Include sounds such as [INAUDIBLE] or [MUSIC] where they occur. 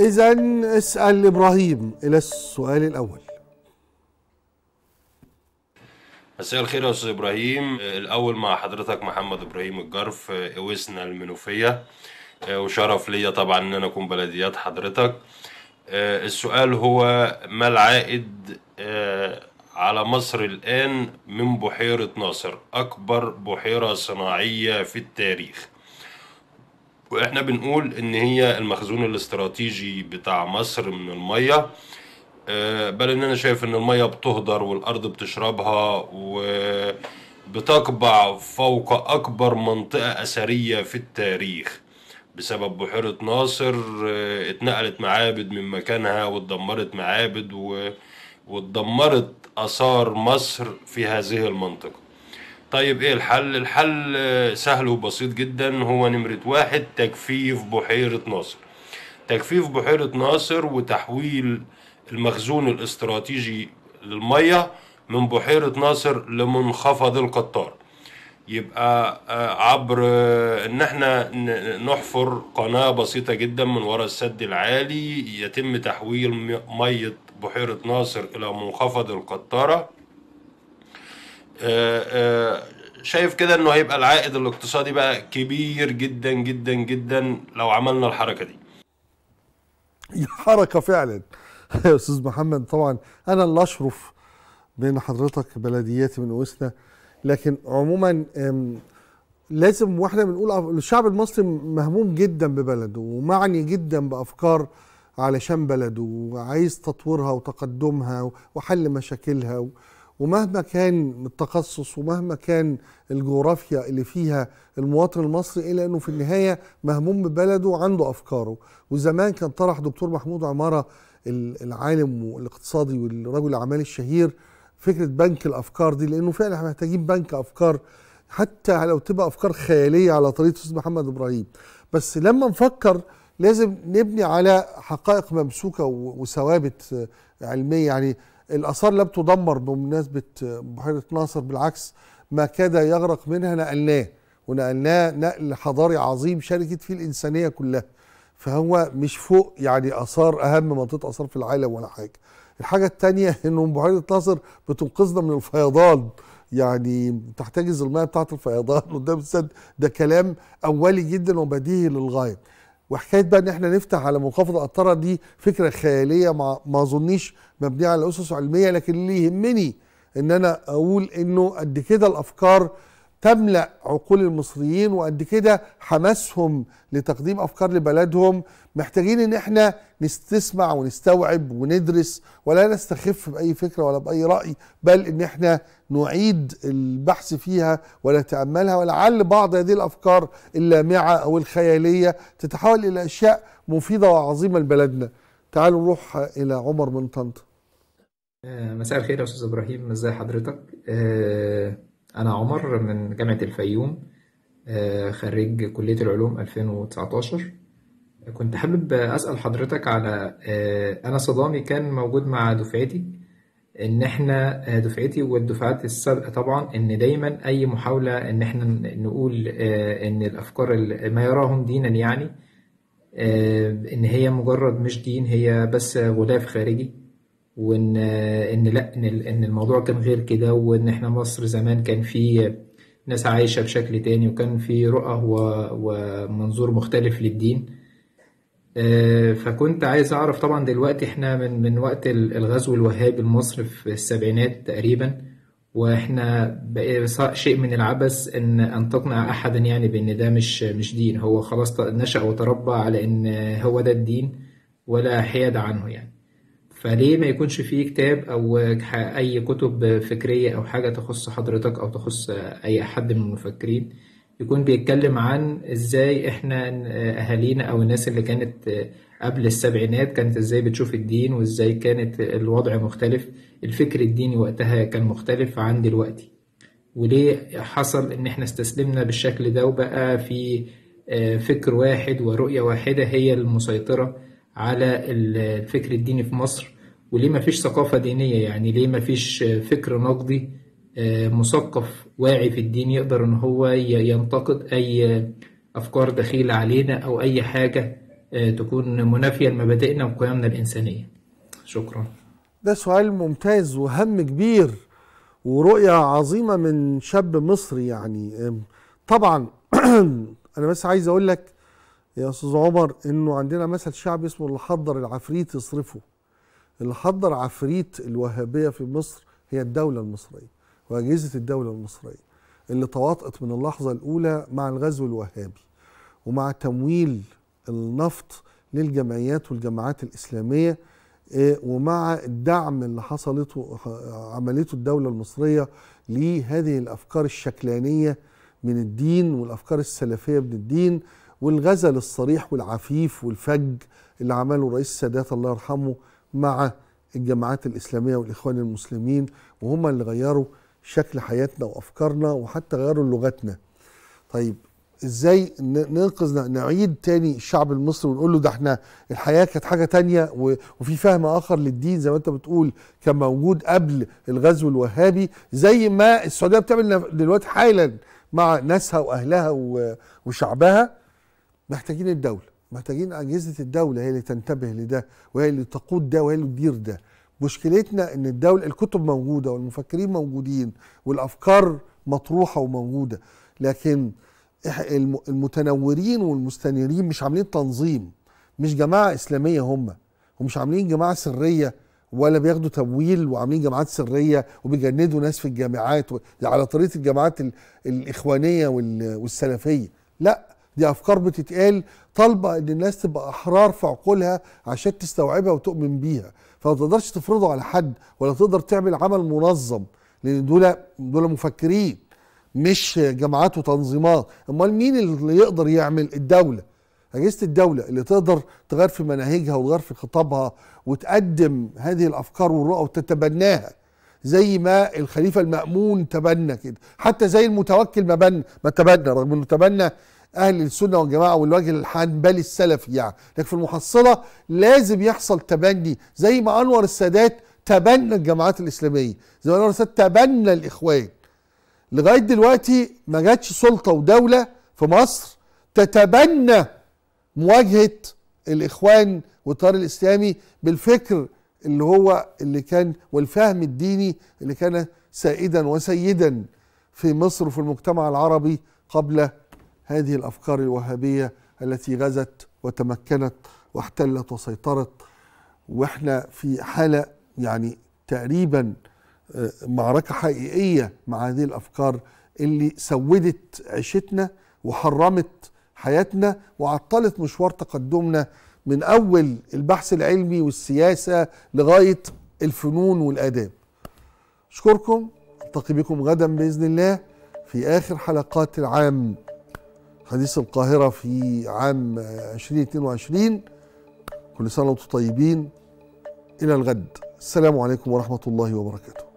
إذا اسأل إبراهيم إلى السؤال الأول مساء الخير يا استاذ ابراهيم الاول مع حضرتك محمد ابراهيم الجرف وسنا المنوفيه آه، وشرف ليا طبعا ان انا اكون بلديات حضرتك آه، السؤال هو ما العائد آه، على مصر الان من بحيره ناصر اكبر بحيره صناعيه في التاريخ واحنا بنقول ان هي المخزون الاستراتيجي بتاع مصر من الميه آه، بل ان انا شايف ان الميه بتهدر والارض بتشربها وبتقبع فوق اكبر منطقه اثريه في التاريخ بسبب بحيره ناصر آه، اتنقلت معابد من مكانها واتدمرت معابد واتدمرت اثار مصر في هذه المنطقه طيب ايه الحل الحل آه، سهل وبسيط جدا هو نمرة واحد تجفيف بحيرة ناصر تجفيف بحيرة ناصر وتحويل المخزون الاستراتيجي للمية من بحيرة ناصر لمنخفض القطار يبقى آه، عبر آه، ان احنا نحفر قناة بسيطة جدا من وراء السد العالي يتم تحويل مية بحيرة ناصر الى منخفض القطارة آه، آه، شايف كده انه هيبقى العائد الاقتصادي بقى كبير جدا جدا جدا لو عملنا الحركه دي [LAUGHS] حركه فعلا [LAUGHS] يا استاذ محمد طبعا انا اللي اشرف بين حضرتك بلدياتي من وسنا لكن عموما لازم واحنا بنقول الشعب المصري مهموم جدا ببلده ومعني جدا بافكار علشان بلده وعايز تطويرها وتقدمها وحل مشاكلها ومهما كان التخصص ومهما كان الجغرافيا اللي فيها المواطن المصري الا انه في النهايه مهموم ببلده وعنده افكاره وزمان كان طرح دكتور محمود عماره العالم والاقتصادي والرجل الاعمال الشهير فكره بنك الافكار دي لانه فعلا احنا محتاجين بنك افكار حتى لو تبقى افكار خياليه على طريقه استاذ محمد ابراهيم بس لما نفكر لازم نبني على حقائق ممسوكه وثوابت علميه يعني الآثار لم تدمر بمناسبة بحيرة ناصر بالعكس ما كاد يغرق منها نقلناه ونقلناه نقل حضاري عظيم شاركت فيه الإنسانية كلها فهو مش فوق يعني آثار أهم منطقة آثار في العالم ولا حاجة الحاجة الثانيه [LAUGHS] إنه بحيرة ناصر بتنقذنا من الفيضان يعني تحتجز المياه بتاعت الفيضان قدام السد ده كلام أولي جدا وبديهي للغاية وحكايه بقى ان احنا نفتح على منخفض قطره دي فكره خياليه ما ما اظنيش مبنيه على اسس علميه لكن اللي يهمني ان انا اقول انه قد كده الافكار تملأ عقول المصريين وقد كده حماسهم لتقديم أفكار لبلدهم محتاجين إن إحنا نستسمع ونستوعب وندرس ولا نستخف بأي فكرة ولا بأي رأي بل إن إحنا نعيد البحث فيها ونتأملها ولعل بعض هذه الأفكار اللامعة أو الخيالية تتحول إلى أشياء مفيدة وعظيمة لبلدنا تعالوا نروح إلى عمر من طنطا آه، مساء الخير يا استاذ ابراهيم ازي حضرتك أه أنا عمر من جامعة الفيوم آه، خريج كلية العلوم 2019 كنت حابب أسأل حضرتك على آه، أنا صدامي كان موجود مع دفعتي إن إحنا آه، دفعتي والدفعات السابقة طبعا إن دايما أي محاولة إن إحنا نقول إن الأفكار ما يراهم دينا يعني إن هي مجرد مش دين هي بس غلاف خارجي وان ان لا ان الموضوع كان غير كده وان احنا مصر زمان كان في ناس عايشه بشكل تاني وكان في رؤى ومنظور مختلف للدين آه، فكنت عايز اعرف طبعا دلوقتي احنا من من وقت الغزو الوهابي لمصر في السبعينات تقريبا واحنا بقى شيء من العبث ان ان تقنع احدا يعني بان ده مش مش دين هو خلاص نشا وتربى على ان هو ده الدين ولا حياد عنه يعني فليه ما يكونش فيه كتاب او اي كتب فكريه او حاجه تخص حضرتك او تخص اي حد من المفكرين يكون بيتكلم عن ازاي احنا اهالينا او الناس اللي كانت قبل السبعينات كانت ازاي بتشوف الدين وازاي كانت الوضع مختلف الفكر الديني وقتها كان مختلف عن دلوقتي وليه حصل ان احنا استسلمنا بالشكل ده وبقى في آه، فكر واحد ورؤية واحدة هي المسيطرة على الفكر الديني في مصر وليه ما فيش ثقافة دينية يعني ليه ما فيش فكر نقدي آه، مثقف واعي في الدين يقدر ان هو ينتقد اي افكار دخيلة علينا او اي حاجة آه، تكون منافية لمبادئنا وقيمنا الانسانية شكرا ده سؤال ممتاز وهم كبير ورؤية عظيمة من شاب مصري يعني طبعا [CLEARS THROAT] انا بس عايز اقول لك يا استاذ عمر انه عندنا مثل شعبي اسمه اللي حضر العفريت يصرفه اللي حضر عفريت الوهابيه في مصر هي الدوله المصريه واجهزه الدوله المصريه اللي تواطئت من اللحظه الاولى مع الغزو الوهابي ومع تمويل النفط للجمعيات والجماعات الاسلاميه آه، ومع الدعم اللي حصلته آه، عملته الدوله المصريه لهذه الافكار الشكلانيه من الدين والافكار السلفيه من الدين والغزل الصريح والعفيف والفج اللي عمله الرئيس السادات الله يرحمه مع الجماعات الإسلامية والإخوان المسلمين وهم اللي غيروا شكل حياتنا وأفكارنا وحتى غيروا لغتنا طيب ازاي ننقذ نعيد تاني الشعب المصري ونقول له ده احنا الحياه كانت حاجه تانية وفي فهم اخر للدين زي ما انت بتقول كان موجود قبل الغزو الوهابي زي ما السعوديه بتعمل دلوقتي حالا مع ناسها واهلها وشعبها محتاجين الدوله محتاجين اجهزه الدوله هي اللي تنتبه لده وهي اللي تقود ده وهي اللي تدير ده مشكلتنا ان الدوله الكتب موجوده والمفكرين موجودين والافكار مطروحه وموجوده لكن المتنورين والمستنيرين مش عاملين تنظيم مش جماعه اسلاميه هم ومش عاملين جماعه سريه ولا بياخدوا تمويل وعاملين جامعات سريه وبيجندوا ناس في الجامعات على طريقه الجامعات الاخوانيه والسلفيه لا دي افكار بتتقال طالبه ان الناس تبقى احرار في عقولها عشان تستوعبها وتؤمن بيها فما تقدرش تفرضه على حد ولا تقدر تعمل عمل منظم لان دول دول مفكرين مش جماعات وتنظيمات امال مين اللي يقدر يعمل الدوله اجهزه الدوله اللي تقدر تغير في مناهجها وتغير في خطابها وتقدم هذه الافكار والرؤى وتتبناها زي ما الخليفه المامون تبنى كده حتى زي المتوكل ما بنى ما تبنى رغم انه تبنى اهل السنه والجماعه والوجه الحنبلي السلفي يعني لكن في المحصله لازم يحصل تبني زي ما انور السادات تبنى الجماعات الاسلاميه زي ما انور السادات تبنى الاخوان لغايه دلوقتي ما جاتش سلطه ودوله في مصر تتبنى مواجهه الاخوان والتيار الاسلامي بالفكر اللي هو اللي كان والفهم الديني اللي كان سائدا وسيدا في مصر وفي المجتمع العربي قبل هذه الافكار الوهابيه التي غزت وتمكنت واحتلت وسيطرت واحنا في حاله يعني تقريبا آه، معركه حقيقيه مع هذه الافكار اللي سودت عيشتنا وحرمت حياتنا وعطلت مشوار تقدمنا من اول البحث العلمي والسياسه لغايه الفنون والاداب. اشكركم التقي بكم غدا باذن الله في اخر حلقات العام حديث القاهرة في عام 2022 كل سنة وانتم طيبين إلى الغد السلام عليكم ورحمة الله وبركاته